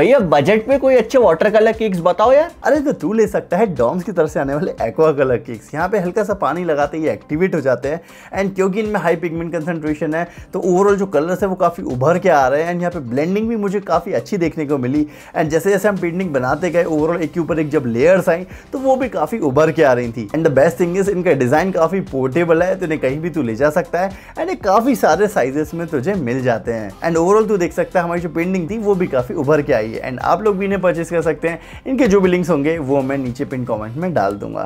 भैया बजट में कोई अच्छे वाटर कलर केक्स बताओ यार अरे तो तू ले सकता है डॉम्स की तरफ से आने वाले एक्वा कलर केक्स यहाँ पे हल्का सा पानी लगाते ही एक्टिवेट हो जाते हैं एंड क्योंकि इनमें हाई पिगमेंट कंसनट्रेशन है तो ओवरऑल जो कलर्स है वो काफ़ी उभर के आ रहे हैं एंड यहाँ पे ब्लेंडिंग भी मुझे काफ़ी अच्छी देखने को मिली एंड जैसे जैसे हम पेंटिंग बनाते गए ओवरऑल एक के ऊपर एक जब लेयर्स आई तो वो भी काफ़ी उभर के आ रही थी and the best thing is इनका डिज़ाइन काफ़ी पोर्टेबल है तो इन्हें कहीं भी तू ले जा सकता है एंड ये काफ़ी सारे साइजेस में तुझे मिल जाते हैं एंड ओवरऑल तू देख सकता है हमारी जो पेंटिंग थी वो भी काफ़ी उभर के आई चाहिए एंड आप लोग भी इन्हें परचेस कर सकते हैं इनके जो भी लिंक्स होंगे वो मैं नीचे पिन कॉमेंट में डाल दूंगा